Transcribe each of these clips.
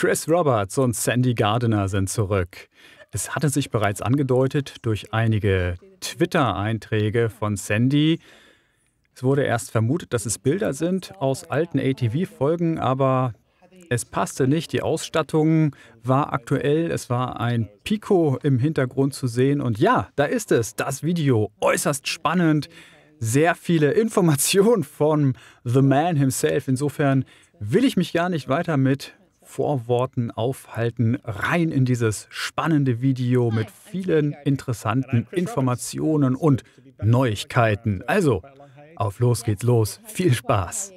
Chris Roberts und Sandy Gardiner sind zurück. Es hatte sich bereits angedeutet durch einige Twitter-Einträge von Sandy. Es wurde erst vermutet, dass es Bilder sind aus alten ATV-Folgen, aber es passte nicht. Die Ausstattung war aktuell. Es war ein Pico im Hintergrund zu sehen. Und ja, da ist es. Das Video. Äußerst spannend. Sehr viele Informationen von The Man himself. Insofern will ich mich gar nicht weiter mit Vorworten aufhalten, rein in dieses spannende Video mit vielen interessanten Informationen und Neuigkeiten. Also, auf los geht's los. Viel Spaß.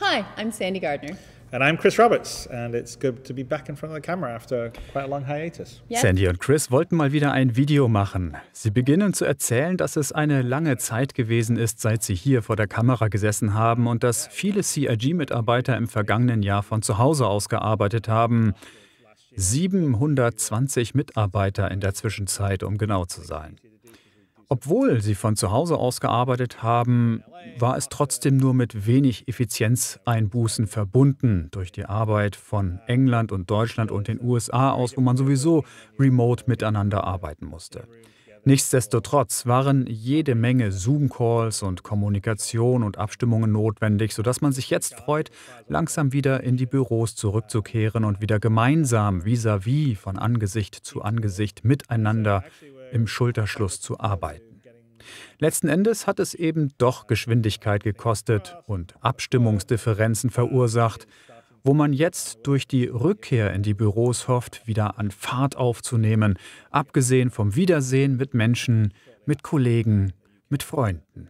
Hi, I'm Sandy Gardner. And I'm Chris Roberts, and it's good to be back in front of the camera after quite a long hiatus. Yeah. Sandy und Chris wollten mal wieder ein Video machen. Sie beginnen zu erzählen, dass es eine lange Zeit gewesen ist, seit sie hier vor der Kamera gesessen haben und dass viele CIG-Mitarbeiter im vergangenen Jahr von zu Hause aus gearbeitet haben. 720 Mitarbeiter in der Zwischenzeit, um genau zu sein. Obwohl sie von zu Hause aus gearbeitet haben, war es trotzdem nur mit wenig Effizienzeinbußen verbunden durch die Arbeit von England und Deutschland und den USA aus, wo man sowieso remote miteinander arbeiten musste. Nichtsdestotrotz waren jede Menge Zoom-Calls und Kommunikation und Abstimmungen notwendig, sodass man sich jetzt freut, langsam wieder in die Büros zurückzukehren und wieder gemeinsam vis-à-vis -vis von Angesicht zu Angesicht miteinander im Schulterschluss zu arbeiten. Letzten Endes hat es eben doch Geschwindigkeit gekostet und Abstimmungsdifferenzen verursacht, wo man jetzt durch die Rückkehr in die Büros hofft, wieder an Fahrt aufzunehmen, abgesehen vom Wiedersehen mit Menschen, mit Kollegen, mit Freunden.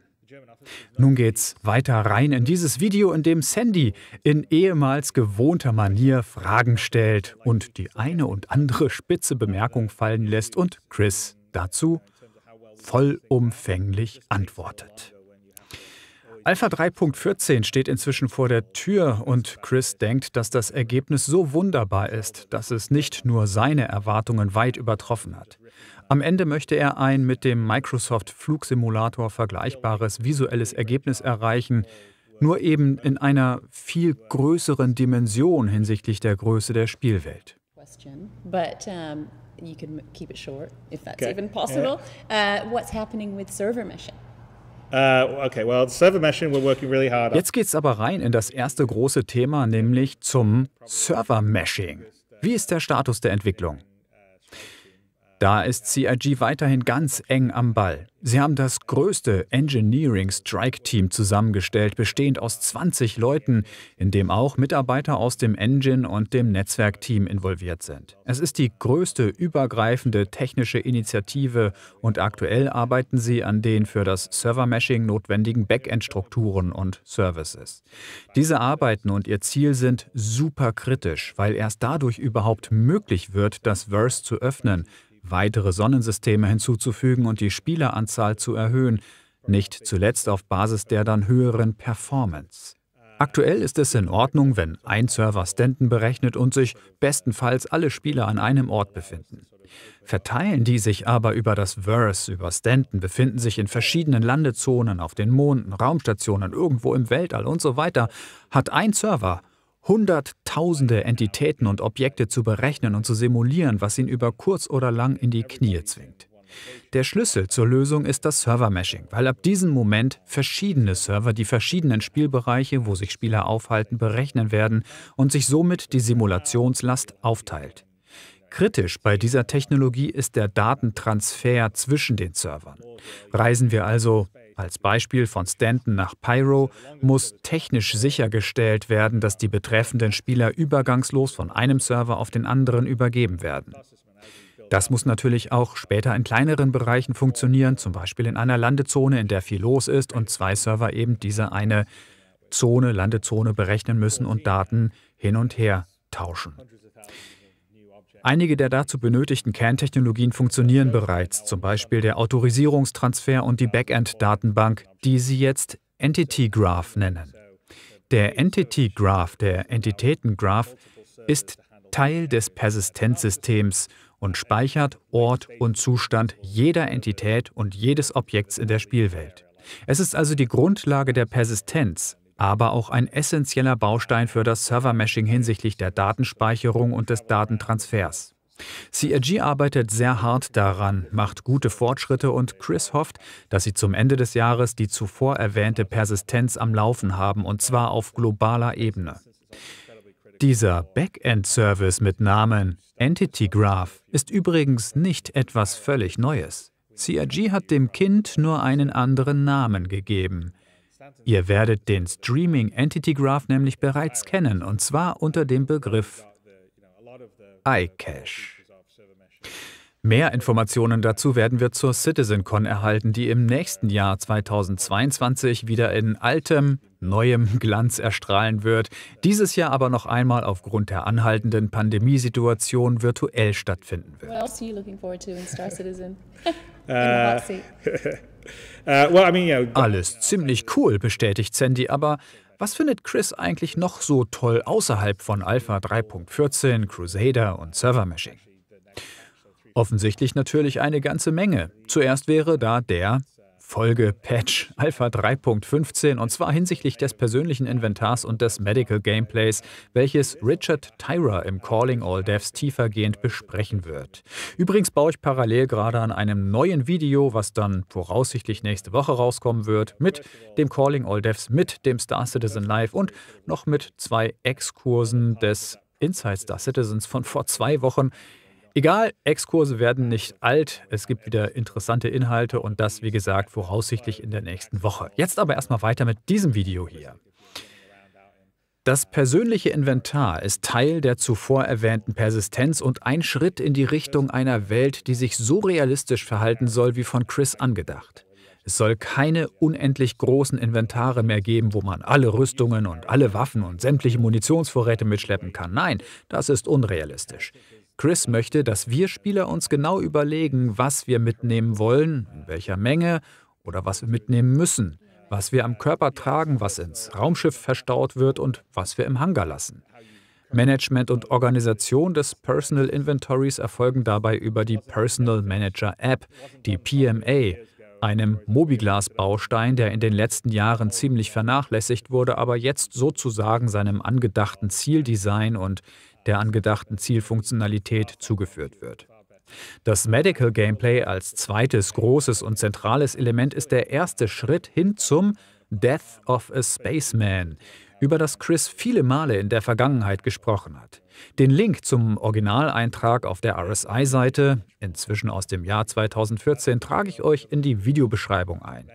Nun geht's weiter rein in dieses Video, in dem Sandy in ehemals gewohnter Manier Fragen stellt und die eine und andere spitze Bemerkung fallen lässt und Chris dazu vollumfänglich antwortet. Alpha 3.14 steht inzwischen vor der Tür und Chris denkt, dass das Ergebnis so wunderbar ist, dass es nicht nur seine Erwartungen weit übertroffen hat. Am Ende möchte er ein mit dem Microsoft Flugsimulator vergleichbares visuelles Ergebnis erreichen, nur eben in einer viel größeren Dimension hinsichtlich der Größe der Spielwelt you can keep it short if that's okay. even possible. Yeah. Uh, what's happening with server meshing? Uh, okay, well, server meshing, we're working really hard. Jetzt geht's aber rein in das erste große Thema, nämlich zum Server Meshing. Wie ist der Status der Entwicklung? Da ist CIG weiterhin ganz eng am Ball. Sie haben das größte Engineering Strike Team zusammengestellt, bestehend aus 20 Leuten, in dem auch Mitarbeiter aus dem Engine und dem Netzwerkteam involviert sind. Es ist die größte übergreifende technische Initiative und aktuell arbeiten sie an den für das Server Meshing notwendigen Backend-Strukturen und Services. Diese Arbeiten und ihr Ziel sind super kritisch, weil erst dadurch überhaupt möglich wird, das Verse zu öffnen weitere Sonnensysteme hinzuzufügen und die Spieleranzahl zu erhöhen, nicht zuletzt auf Basis der dann höheren Performance. Aktuell ist es in Ordnung, wenn ein Server Stanton berechnet und sich bestenfalls alle Spieler an einem Ort befinden. Verteilen die sich aber über das Verse, über Stanton, befinden sich in verschiedenen Landezonen, auf den Monden, Raumstationen, irgendwo im Weltall und so weiter, hat ein Server Hunderttausende Entitäten und Objekte zu berechnen und zu simulieren, was ihn über kurz oder lang in die Knie zwingt. Der Schlüssel zur Lösung ist das server mashing weil ab diesem Moment verschiedene Server die verschiedenen Spielbereiche, wo sich Spieler aufhalten, berechnen werden und sich somit die Simulationslast aufteilt. Kritisch bei dieser Technologie ist der Datentransfer zwischen den Servern. Reisen wir also als Beispiel von Stanton nach Pyro muss technisch sichergestellt werden, dass die betreffenden Spieler übergangslos von einem Server auf den anderen übergeben werden. Das muss natürlich auch später in kleineren Bereichen funktionieren, zum Beispiel in einer Landezone, in der viel los ist und zwei Server eben diese eine Zone, Landezone berechnen müssen und Daten hin und her tauschen. Einige der dazu benötigten Kerntechnologien funktionieren bereits, zum Beispiel der Autorisierungstransfer und die Backend-Datenbank, die sie jetzt Entity Graph nennen. Der Entity Graph, der Entitäten Graph, ist Teil des Persistenzsystems und speichert Ort und Zustand jeder Entität und jedes Objekts in der Spielwelt. Es ist also die Grundlage der Persistenz, aber auch ein essentieller Baustein für das Server-Meshing hinsichtlich der Datenspeicherung und des Datentransfers. CRG arbeitet sehr hart daran, macht gute Fortschritte und Chris hofft, dass sie zum Ende des Jahres die zuvor erwähnte Persistenz am Laufen haben, und zwar auf globaler Ebene. Dieser Backend-Service mit Namen Entity Graph ist übrigens nicht etwas völlig Neues. CRG hat dem Kind nur einen anderen Namen gegeben. Ihr werdet den Streaming Entity Graph nämlich bereits kennen, und zwar unter dem Begriff iCache. Mehr Informationen dazu werden wir zur CitizenCon erhalten, die im nächsten Jahr 2022 wieder in altem, neuem Glanz erstrahlen wird, dieses Jahr aber noch einmal aufgrund der anhaltenden Pandemiesituation virtuell stattfinden wird. What else are you looking forward to in Star Citizen? Alles ziemlich cool, bestätigt Sandy, aber was findet Chris eigentlich noch so toll außerhalb von Alpha 3.14, Crusader und Server Meshing? Offensichtlich natürlich eine ganze Menge. Zuerst wäre da der Folge Patch Alpha 3.15 und zwar hinsichtlich des persönlichen Inventars und des Medical Gameplays, welches Richard Tyra im Calling All Devs tiefergehend besprechen wird. Übrigens baue ich parallel gerade an einem neuen Video, was dann voraussichtlich nächste Woche rauskommen wird, mit dem Calling All Devs, mit dem Star Citizen Live und noch mit zwei Exkursen des Inside Star Citizens von vor zwei Wochen, Egal, Exkurse werden nicht alt. Es gibt wieder interessante Inhalte und das, wie gesagt, voraussichtlich in der nächsten Woche. Jetzt aber erstmal weiter mit diesem Video hier. Das persönliche Inventar ist Teil der zuvor erwähnten Persistenz und ein Schritt in die Richtung einer Welt, die sich so realistisch verhalten soll wie von Chris angedacht. Es soll keine unendlich großen Inventare mehr geben, wo man alle Rüstungen und alle Waffen und sämtliche Munitionsvorräte mitschleppen kann. Nein, das ist unrealistisch. Chris möchte, dass wir Spieler uns genau überlegen, was wir mitnehmen wollen, in welcher Menge oder was wir mitnehmen müssen, was wir am Körper tragen, was ins Raumschiff verstaut wird und was wir im Hangar lassen. Management und Organisation des Personal Inventories erfolgen dabei über die Personal Manager App, die PMA, einem Mobiglas-Baustein, der in den letzten Jahren ziemlich vernachlässigt wurde, aber jetzt sozusagen seinem angedachten Zieldesign und der angedachten Zielfunktionalität zugeführt wird. Das Medical Gameplay als zweites großes und zentrales Element ist der erste Schritt hin zum Death of a Spaceman, über das Chris viele Male in der Vergangenheit gesprochen hat. Den Link zum Originaleintrag auf der RSI-Seite, inzwischen aus dem Jahr 2014, trage ich euch in die Videobeschreibung ein.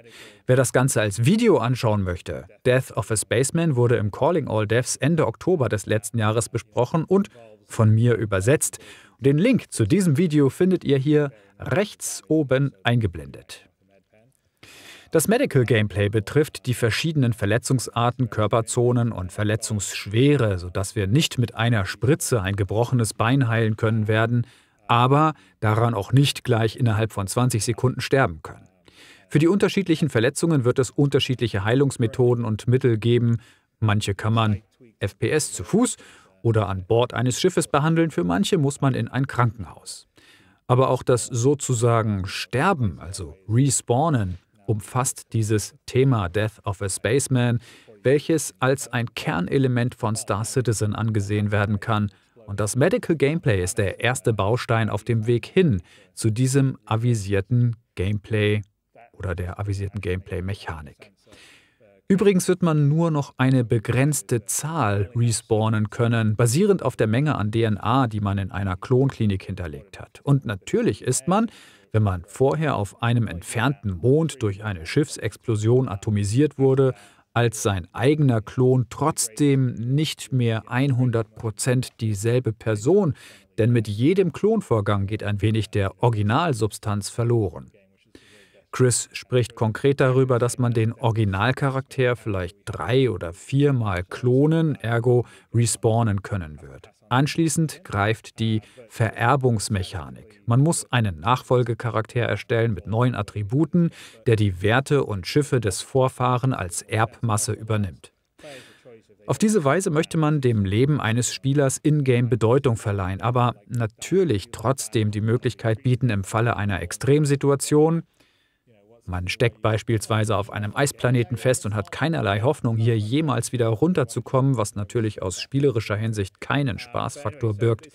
Wer das Ganze als Video anschauen möchte, Death of a Spaceman wurde im Calling All Devs Ende Oktober des letzten Jahres besprochen und von mir übersetzt. Den Link zu diesem Video findet ihr hier rechts oben eingeblendet. Das Medical Gameplay betrifft die verschiedenen Verletzungsarten, Körperzonen und Verletzungsschwere, sodass wir nicht mit einer Spritze ein gebrochenes Bein heilen können werden, aber daran auch nicht gleich innerhalb von 20 Sekunden sterben können. Für die unterschiedlichen Verletzungen wird es unterschiedliche Heilungsmethoden und Mittel geben. Manche kann man FPS zu Fuß oder an Bord eines Schiffes behandeln, für manche muss man in ein Krankenhaus. Aber auch das sozusagen Sterben, also Respawnen, umfasst dieses Thema Death of a Spaceman, welches als ein Kernelement von Star Citizen angesehen werden kann. Und das Medical Gameplay ist der erste Baustein auf dem Weg hin zu diesem avisierten Gameplay oder der avisierten Gameplay-Mechanik. Übrigens wird man nur noch eine begrenzte Zahl respawnen können, basierend auf der Menge an DNA, die man in einer Klonklinik hinterlegt hat. Und natürlich ist man, wenn man vorher auf einem entfernten Mond durch eine Schiffsexplosion atomisiert wurde, als sein eigener Klon trotzdem nicht mehr 100% dieselbe Person, denn mit jedem Klonvorgang geht ein wenig der Originalsubstanz verloren. Chris spricht konkret darüber, dass man den Originalcharakter vielleicht drei oder viermal klonen, ergo respawnen können wird. Anschließend greift die Vererbungsmechanik. Man muss einen Nachfolgecharakter erstellen mit neuen Attributen, der die Werte und Schiffe des Vorfahren als Erbmasse übernimmt. Auf diese Weise möchte man dem Leben eines Spielers in-game Bedeutung verleihen, aber natürlich trotzdem die Möglichkeit bieten, im Falle einer Extremsituation man steckt beispielsweise auf einem Eisplaneten fest und hat keinerlei Hoffnung, hier jemals wieder runterzukommen, was natürlich aus spielerischer Hinsicht keinen Spaßfaktor birgt.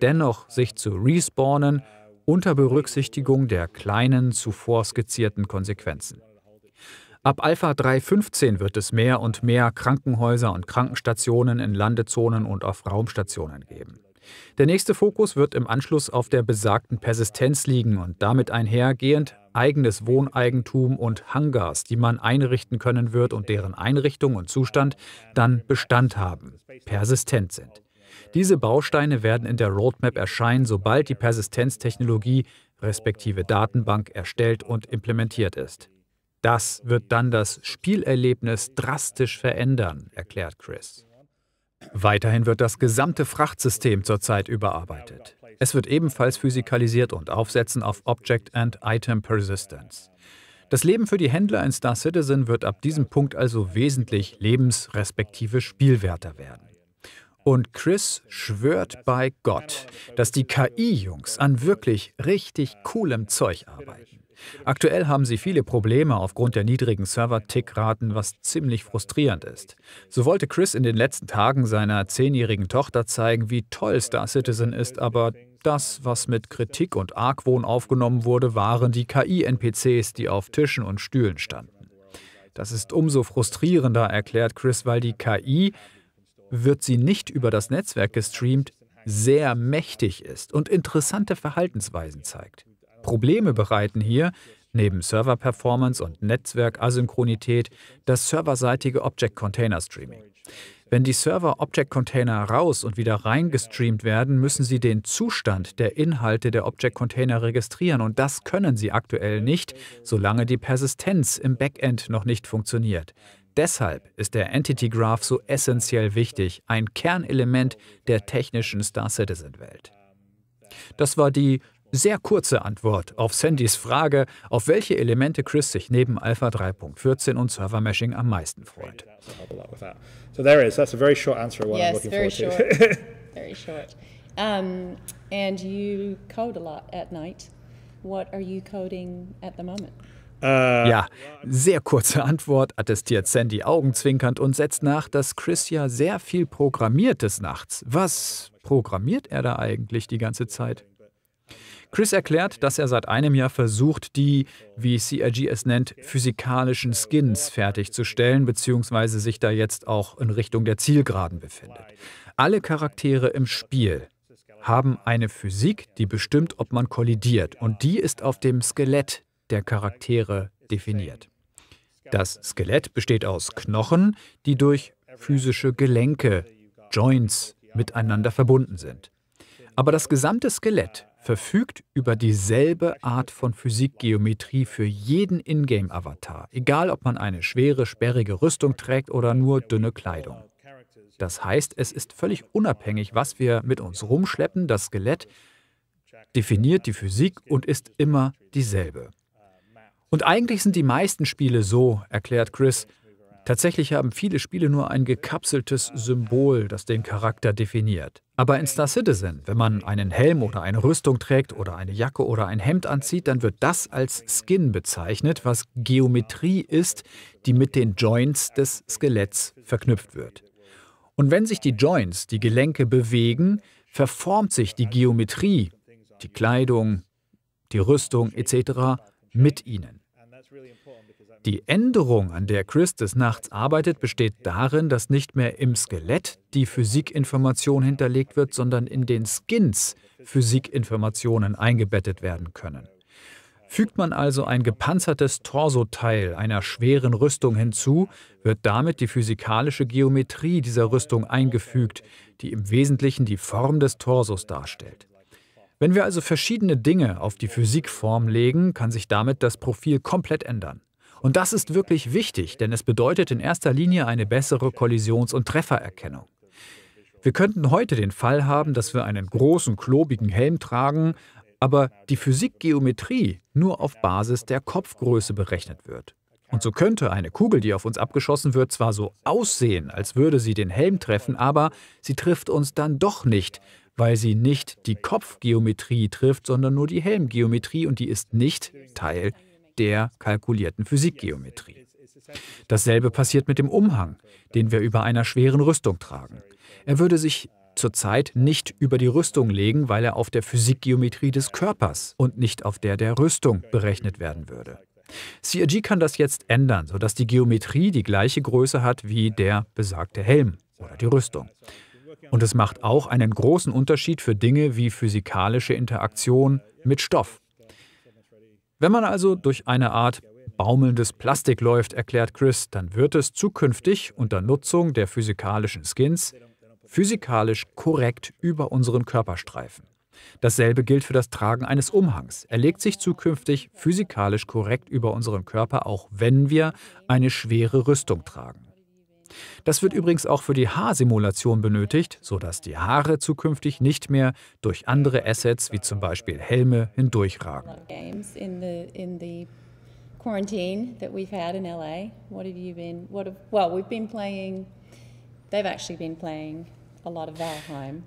Dennoch sich zu respawnen unter Berücksichtigung der kleinen, zuvor skizzierten Konsequenzen. Ab Alpha 315 wird es mehr und mehr Krankenhäuser und Krankenstationen in Landezonen und auf Raumstationen geben. Der nächste Fokus wird im Anschluss auf der besagten Persistenz liegen und damit einhergehend eigenes Wohneigentum und Hangars, die man einrichten können wird und deren Einrichtung und Zustand dann Bestand haben, persistent sind. Diese Bausteine werden in der Roadmap erscheinen, sobald die Persistenztechnologie respektive Datenbank erstellt und implementiert ist. Das wird dann das Spielerlebnis drastisch verändern, erklärt Chris. Weiterhin wird das gesamte Frachtsystem zurzeit überarbeitet. Es wird ebenfalls physikalisiert und aufsetzen auf Object and Item Persistence. Das Leben für die Händler in Star Citizen wird ab diesem Punkt also wesentlich lebens- respektive spielwerter werden. Und Chris schwört bei Gott, dass die KI-Jungs an wirklich richtig coolem Zeug arbeiten. Aktuell haben sie viele Probleme aufgrund der niedrigen Server-Tick-Raten, was ziemlich frustrierend ist. So wollte Chris in den letzten Tagen seiner zehnjährigen Tochter zeigen, wie toll Star Citizen ist, aber das, was mit Kritik und Argwohn aufgenommen wurde, waren die KI-NPCs, die auf Tischen und Stühlen standen. Das ist umso frustrierender, erklärt Chris, weil die KI, wird sie nicht über das Netzwerk gestreamt, sehr mächtig ist und interessante Verhaltensweisen zeigt. Probleme bereiten hier, neben Server-Performance und Netzwerk-Asynchronität, das serverseitige Object-Container-Streaming. Wenn die Server-Object-Container raus und wieder reingestreamt werden, müssen sie den Zustand der Inhalte der Object-Container registrieren und das können sie aktuell nicht, solange die Persistenz im Backend noch nicht funktioniert. Deshalb ist der Entity Graph so essentiell wichtig, ein Kernelement der technischen Star Citizen-Welt. Das war die sehr kurze Antwort auf Sandys Frage, auf welche Elemente Chris sich neben Alpha 3.14 und Server Meshing am meisten freut. So there is, that's a very short answer what yes, I'm looking very forward short. to. very short. Um, and you code a lot at night. What are you coding at the moment? Uh, ja, sehr kurze Antwort, attestiert Sandy augenzwinkernd und setzt nach, dass Chris ja sehr viel programmiert des Nachts. Was programmiert er da eigentlich die ganze Zeit? Chris erklärt, dass er seit einem Jahr versucht, die, wie CRG es nennt, physikalischen Skins fertigzustellen, beziehungsweise sich da jetzt auch in Richtung der Zielgeraden befindet. Alle Charaktere im Spiel haben eine Physik, die bestimmt, ob man kollidiert, und die ist auf dem Skelett der Charaktere definiert. Das Skelett besteht aus Knochen, die durch physische Gelenke, Joints, miteinander verbunden sind. Aber das gesamte Skelett verfügt über dieselbe Art von Physikgeometrie für jeden Ingame-Avatar, egal ob man eine schwere, sperrige Rüstung trägt oder nur dünne Kleidung. Das heißt, es ist völlig unabhängig, was wir mit uns rumschleppen, das Skelett definiert die Physik und ist immer dieselbe. Und eigentlich sind die meisten Spiele so, erklärt Chris, Tatsächlich haben viele Spiele nur ein gekapseltes Symbol, das den Charakter definiert. Aber in Star Citizen, wenn man einen Helm oder eine Rüstung trägt oder eine Jacke oder ein Hemd anzieht, dann wird das als Skin bezeichnet, was Geometrie ist, die mit den Joints des Skeletts verknüpft wird. Und wenn sich die Joints, die Gelenke bewegen, verformt sich die Geometrie, die Kleidung, die Rüstung etc. mit ihnen. Die Änderung, an der Chris des Nachts arbeitet, besteht darin, dass nicht mehr im Skelett die Physikinformation hinterlegt wird, sondern in den Skins Physikinformationen eingebettet werden können. Fügt man also ein gepanzertes Torsoteil einer schweren Rüstung hinzu, wird damit die physikalische Geometrie dieser Rüstung eingefügt, die im Wesentlichen die Form des Torsos darstellt. Wenn wir also verschiedene Dinge auf die Physikform legen, kann sich damit das Profil komplett ändern. Und das ist wirklich wichtig, denn es bedeutet in erster Linie eine bessere Kollisions- und Treffererkennung. Wir könnten heute den Fall haben, dass wir einen großen, klobigen Helm tragen, aber die Physikgeometrie nur auf Basis der Kopfgröße berechnet wird. Und so könnte eine Kugel, die auf uns abgeschossen wird, zwar so aussehen, als würde sie den Helm treffen, aber sie trifft uns dann doch nicht, weil sie nicht die Kopfgeometrie trifft, sondern nur die Helmgeometrie und die ist nicht Teil der der kalkulierten Physikgeometrie. Dasselbe passiert mit dem Umhang, den wir über einer schweren Rüstung tragen. Er würde sich zurzeit nicht über die Rüstung legen, weil er auf der Physikgeometrie des Körpers und nicht auf der der Rüstung berechnet werden würde. CRG kann das jetzt ändern, sodass die Geometrie die gleiche Größe hat wie der besagte Helm oder die Rüstung. Und es macht auch einen großen Unterschied für Dinge wie physikalische Interaktion mit Stoff wenn man also durch eine Art baumelndes Plastik läuft, erklärt Chris, dann wird es zukünftig unter Nutzung der physikalischen Skins physikalisch korrekt über unseren Körper streifen. Dasselbe gilt für das Tragen eines Umhangs. Er legt sich zukünftig physikalisch korrekt über unseren Körper, auch wenn wir eine schwere Rüstung tragen. Das wird übrigens auch für die Haarsimulation benötigt, sodass die Haare zukünftig nicht mehr durch andere Assets wie zum Beispiel Helme hindurchragen. quarantine that we've had in LA? What have you been? What have, well, we've been playing. They've actually been playing a lot of Valheim.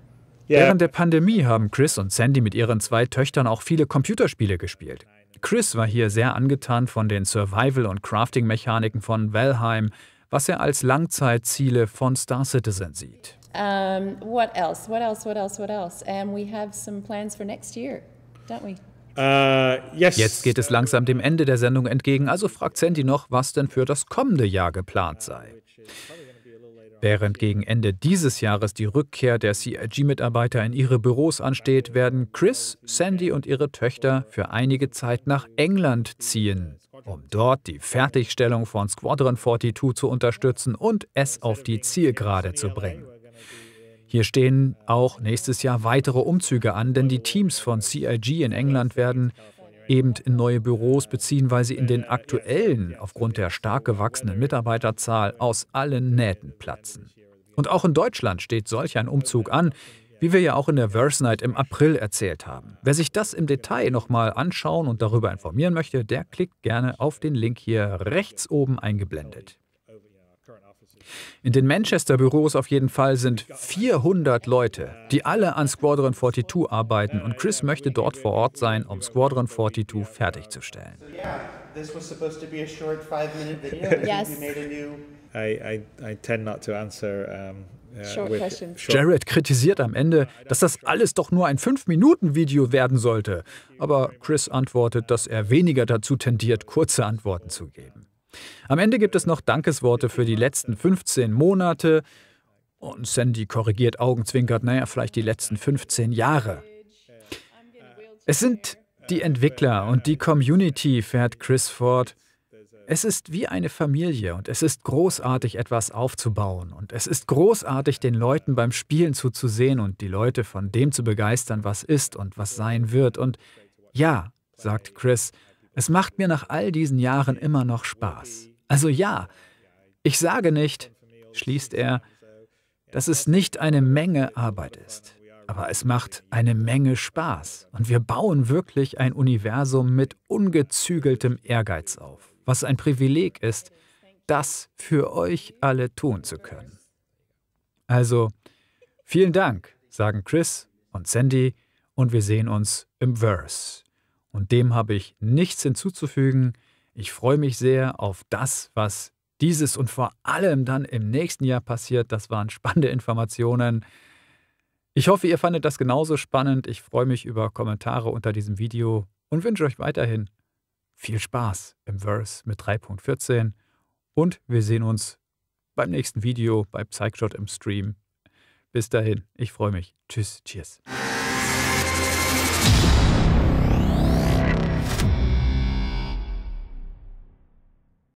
Yeah. Während der Pandemie haben Chris und Sandy mit ihren zwei Töchtern auch viele Computerspiele gespielt. Chris war hier sehr angetan von den Survival- und Crafting-Mechaniken von Valheim, was er als Langzeitziele von Star Citizen sieht. Um, what else? What else? What else? What else? And we have some plans for next year, don't we? Uh, Jetzt geht es langsam dem Ende der Sendung entgegen, also fragt Sandy noch, was denn für das kommende Jahr geplant sei. Während gegen Ende dieses Jahres die Rückkehr der CIG-Mitarbeiter in ihre Büros ansteht, werden Chris, Sandy und ihre Töchter für einige Zeit nach England ziehen, um dort die Fertigstellung von Squadron 42 zu unterstützen und es auf die Zielgerade zu bringen. Hier stehen auch nächstes Jahr weitere Umzüge an, denn die Teams von CIG in England werden eben in neue Büros beziehen, weil sie in den aktuellen, aufgrund der stark gewachsenen Mitarbeiterzahl, aus allen Nähten platzen. Und auch in Deutschland steht solch ein Umzug an, wie wir ja auch in der Verse Night im April erzählt haben. Wer sich das im Detail nochmal anschauen und darüber informieren möchte, der klickt gerne auf den Link hier rechts oben eingeblendet. In den Manchester-Büros auf jeden Fall sind 400 Leute, die alle an Squadron 42 arbeiten und Chris möchte dort vor Ort sein, um Squadron 42 fertigzustellen. Uh, Jared kritisiert am Ende, dass das alles doch nur ein 5-Minuten-Video werden sollte. Aber Chris antwortet, dass er weniger dazu tendiert, kurze Antworten zu geben. Am Ende gibt es noch Dankesworte für die letzten 15 Monate. Und Sandy korrigiert augenzwinkert, naja, vielleicht die letzten 15 Jahre. Es sind die Entwickler und die Community, fährt Chris fort. Es ist wie eine Familie und es ist großartig, etwas aufzubauen. Und es ist großartig, den Leuten beim Spielen zuzusehen und die Leute von dem zu begeistern, was ist und was sein wird. Und ja, sagt Chris, es macht mir nach all diesen Jahren immer noch Spaß. Also ja, ich sage nicht, schließt er, dass es nicht eine Menge Arbeit ist. Aber es macht eine Menge Spaß und wir bauen wirklich ein Universum mit ungezügeltem Ehrgeiz auf, was ein Privileg ist, das für euch alle tun zu können. Also, vielen Dank, sagen Chris und Sandy und wir sehen uns im Verse. Und dem habe ich nichts hinzuzufügen. Ich freue mich sehr auf das, was dieses und vor allem dann im nächsten Jahr passiert. Das waren spannende Informationen. Ich hoffe, ihr fandet das genauso spannend. Ich freue mich über Kommentare unter diesem Video und wünsche euch weiterhin viel Spaß im Verse mit 3.14 und wir sehen uns beim nächsten Video bei Psychshot im Stream. Bis dahin, ich freue mich. Tschüss, cheers.